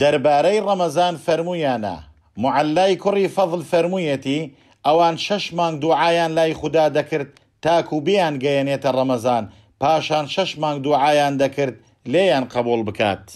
دەربارەی ڕەمەزان فەرموویانە معلای کوڕی فەضل فەرموویەتی ئەوان شەش مانگ دوعایان لای خوددا دەکرد تاکو بیان گەیەنێتە ڕەمەزان پاشان شەش مانگ دوعایان دەکرد لێیان قبول بکات.